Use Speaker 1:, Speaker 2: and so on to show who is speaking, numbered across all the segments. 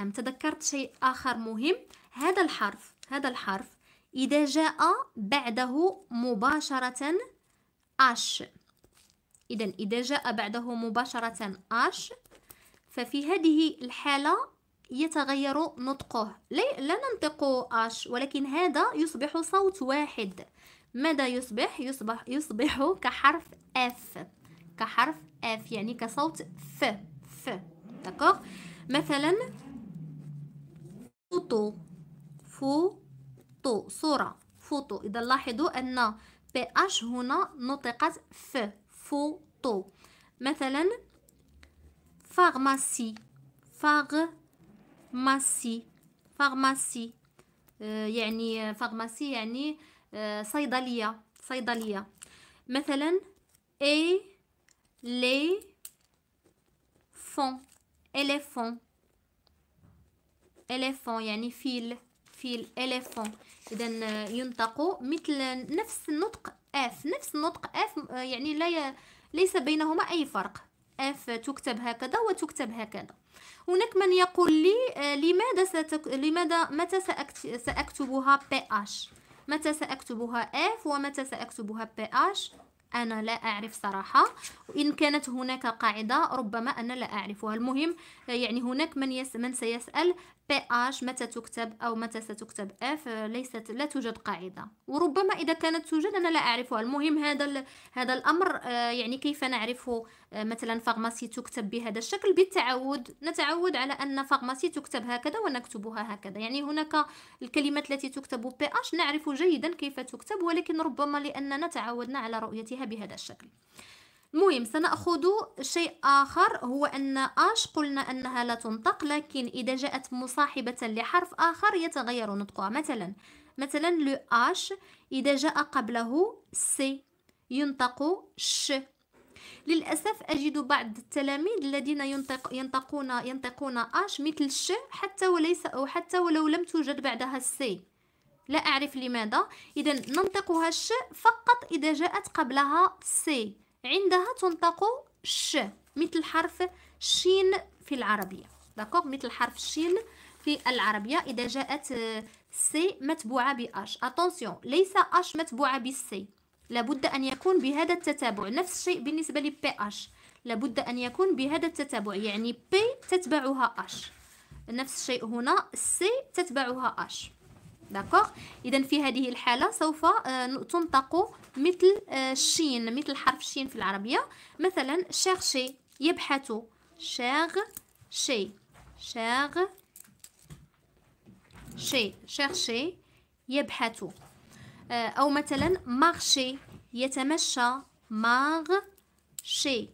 Speaker 1: أم تذكرت شيء آخر مهم هذا الحرف هذا الحرف إذا جاء بعده مباشرة أش إذا إذا جاء بعده مباشرة أش ففي هذه الحالة يتغير نطقه لا ننطق أش ولكن هذا يصبح صوت واحد ماذا يصبح؟ يصبح, يصبح كحرف F كحرف F يعني كصوت ف ف مثلا فوتو فوتو صورة فوتو إذا لاحظوا أن بي أش هنا نطقت ف فوتو مثلا فارماسي فارماسي فارماسي آه، يعني فارماسي يعني آه، صيدلية صيدلية مثلا اي لي فون اليفون اليفون يعني فيل فيل اليفون اذا آه، ينطق مثل نفس النطق اف نفس النطق اف آه، يعني لا ي... ليس بينهما اي فرق اف تكتب هكذا وتكتب هكذا هناك من يقول لي آه، لماذا ستك... لماذا متى سأكت... ساكتبها بي اش متى ساكتبها اف ومتى ساكتبها بي اش أنا لا أعرف صراحة وإن كانت هناك قاعدة ربما أنا لا أعرفها المهم يعني هناك من يس من سيسأل pH متى تكتب أو متى ستكتب F ليست لا توجد قاعدة وربما إذا كانت توجد أنا لا أعرفها المهم هذا هذا الأمر آه، يعني كيف نعرفه آه، مثلا فارماسي تكتب بهذا الشكل بالتعود نتعود على أن فارماسي تكتب هكذا ونكتبها هكذا يعني هناك الكلمات التي تكتب pH نعرف جيدا كيف تكتب ولكن ربما لأننا تعودنا على رؤيتها فيها بهذا الشكل المهم سنأخذ شيء آخر هو أن آش قلنا أنها لا تنطق لكن إذا جاءت مصاحبة لحرف آخر يتغير نطقها مثلا مثلا لو آش إذا جاء قبله سي ينطق ش للأسف أجد بعض التلاميذ الذين ينطق ينطقون ينطقون آش مثل ش حتى وليس أو حتى ولو لم توجد بعدها السي لا أعرف لماذا إذا ننطقها ش فقط إذا جاءت قبلها سي عندها تنطق ش مثل حرف شين في العربية داكوغ مثل حرف شين في العربية إذا جاءت سي متبوعة بأش أتونسيون ليس أش متبوعة بالسي لابد أن يكون بهذا التتابع نفس الشيء بالنسبة لبي أش لابد أن يكون بهذا التتابع يعني بي تتبعها أش نفس الشيء هنا سي تتبعها أش داكوغ اذا في هذه الحاله سوف آه، تنطق مثل الشين آه، مثل حرف الشين في العربيه مثلا شيرشي يبحث شي شاغ شي شيرشي يبحث آه، او مثلا مارشي يتمشى شي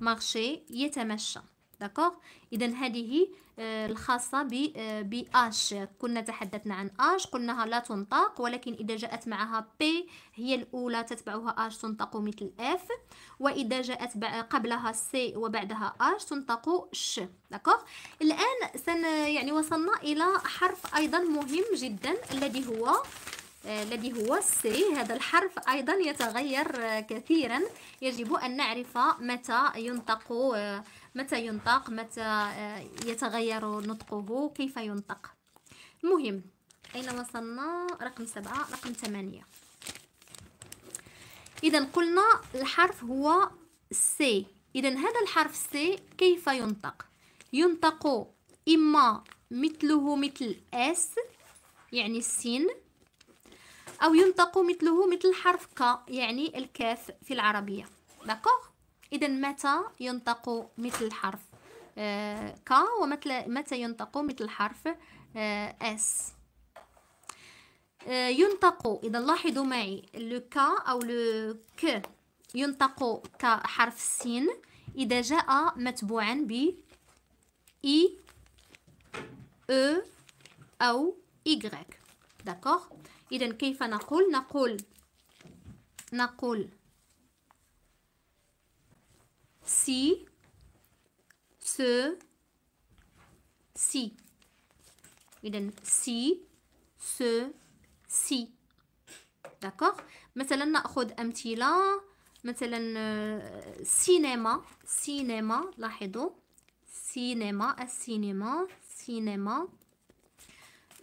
Speaker 1: مارشي يتمشى داكوغ اذا هذه آه، الخاصة ب اش آه، كنا تحدثنا عن اش قلناها لا تنطق ولكن إذا جاءت معها بي هي الأولى تتبعها اش تنطق مثل اف وإذا جاءت قبلها سي وبعدها اش تنطق ش داكوغ الآن سن يعني وصلنا إلى حرف أيضا مهم جدا الذي هو آه، الذي هو السي هذا الحرف أيضا يتغير آه، كثيرا يجب أن نعرف متى ينطق آه، متى ينطق متى يتغير نطقه كيف ينطق المهم أين وصلنا رقم سبعة رقم ثمانية إذا قلنا الحرف هو سي إذا هذا الحرف سي كيف ينطق ينطق إما مثله مثل اس يعني السين أو ينطق مثله مثل حرف ك يعني الكاف في العربية داكوغ إذا متى ينطق مثل حرف آه، ك ومتى متى ينطق مثل حرف اس آه، آه، ينطق إذا لاحظوا معي لو ك أو لو ك ينطق كحرف السين إذا جاء متبوعا ب إي أو إيغريك داكوغ إذا كيف نقول نقول نقول سي س سي إذا سي س سي داكوغ مثلا ناخذ امثله مثلا آه، سينما سينما لاحظوا سينما السينما سينما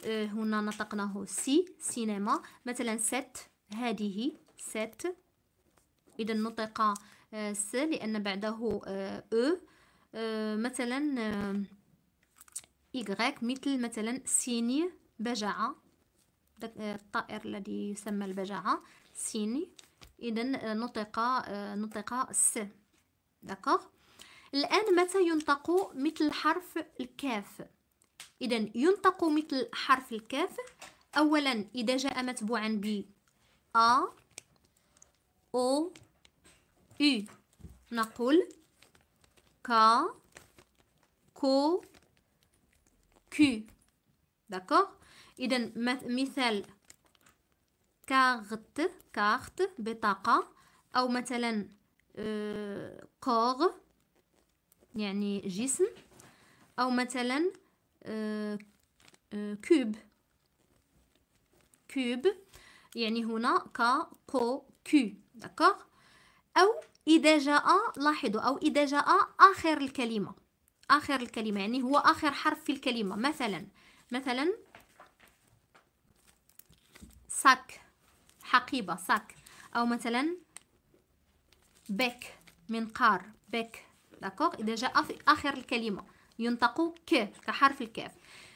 Speaker 1: آه، هنا نطقناه سي سينما مثلا ست هذه ست إذا نطق س آه، لأن بعده أو آه، e. مثلا إيغريك مثل مثلا سيني بجعة الطائر الذي يسمى البجعة سيني إذا نطق نطق س داكوغ الآن متى ينطق مثل حرف الكاف إذا ينطق مثل حرف الكاف أولا إذا جاء متبوعا ب أ أو إي نقول كا كو كو داكوغ إذا مثال كاغت كاغت بطاقة أو مثلا كوغ آه، يعني جسم أو مثلا كوب آه، كوب آه، يعني هنا ك كو كو داكوغ أو إذا جاء لاحظوا أو إذا جاء آخر الكلمة آخر الكلمة يعني هو آخر حرف في الكلمة مثلا مثلا ساك حقيبة ساك أو مثلا بك منقار بك داكوغ إذا جاء في آخر الكلمة ينطق ك كحرف الكاف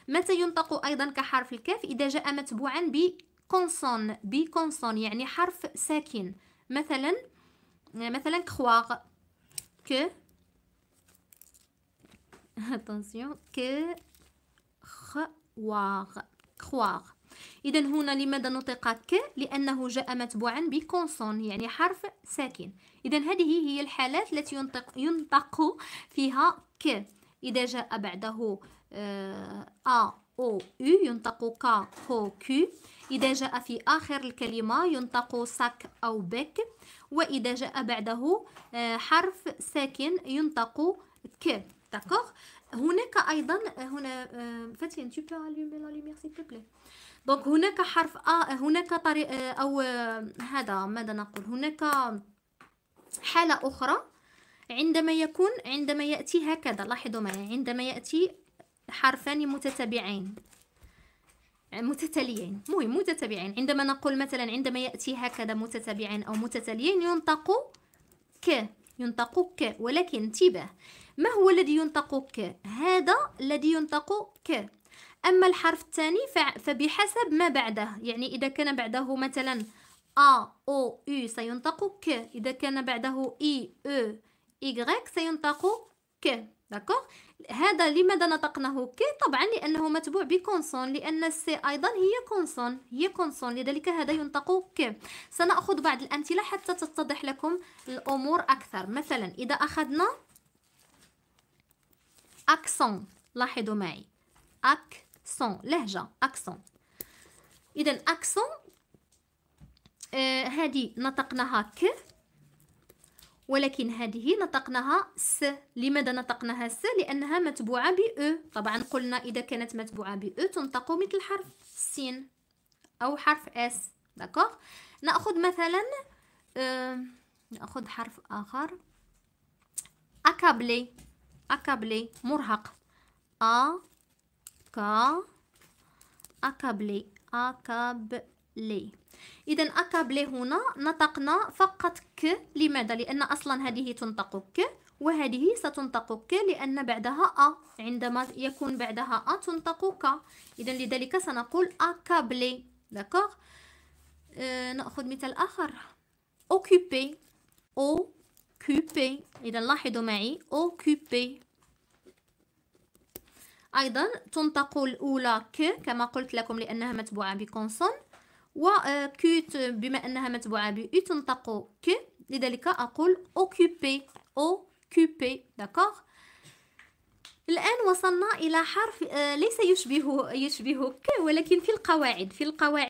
Speaker 1: متى ينطق أيضا كحرف الكاف إذا جاء متبوعا بكونسون كونسون يعني حرف ساكن مثلا مثلا كخواغ ك اتونسيون ك خواغ خواغ إذا هنا لماذا نطق ك؟ لأنه جاء متبوعا بكونسون يعني حرف ساكن إذا هذه هي الحالات التي ينطق, ينطق فيها ك إذا جاء بعده آه، أ أو أو ينطق كا كو كو إذا جاء في آخر الكلمة ينطق ساك أو بك وإذا جاء بعده آه، حرف ساكن ينطق ك داكوغ هناك أيضا هنا آه، فاتين tu peux allumer لا lumière s'il te plaît دونك هناك حرف أ هناك طريق أو هذا ماذا نقول هناك حالة أخرى عندما يكون عندما يأتي هكذا لاحظوا معي عندما يأتي حرفان متتابعين متتاليين مهم متتابعين عندما نقول مثلا عندما يأتي هكذا متتابعين أو متتاليين ينطق ك ينطق ك ولكن انتباه ما هو الذي ينطق ك هذا الذي ينطق ك أما الحرف الثاني فبحسب ما بعده يعني إذا كان بعده مثلا أ أو أو سينطق ك إذا كان بعده إي أو Y سينطق ك داكوغ هذا لماذا نطقناه كي طبعا لانه متبوع بكونسون لان السي ايضا هي كونسون هي كونسون لذلك هذا ينطق ك سناخذ بعض الامثله حتى تتضح لكم الامور اكثر مثلا اذا اخذنا اكسون لاحظوا معي اكسون لهجه اكسون اذا اكسون آه هذه نطقناها ك ولكن هذه نطقناها س لماذا نطقناها س لانها متبوعه ب طبعا قلنا اذا كانت متبوعه ب تنطق مثل حرف سين او حرف اس داكوغ ناخذ مثلا آه، ناخذ حرف اخر اكابلي اكابلي مرهق ا ك اكابلي اكاب لي اذا اكابلي هنا نطقنا فقط ك لماذا لان اصلا هذه تنطق ك وهذه ستنطق ك لان بعدها ا عندما يكون بعدها ا تنطق ك اذا لذلك سنقول اكابلي داكوغ أه ناخذ مثال اخر اوكوبي او كوبي اذا لاحظوا معي اوكوبي ايضا تنطق الاولى ك كما قلت لكم لانها متبوعه بكونسون وكوت آه، آه، بما أنها متبوعة ب تنطق ك لذلك أقول اوكوبي اوكوبي داكوغ الآن وصلنا إلى حرف آه، ليس يشبه يشبه ك ولكن في القواعد في القواعد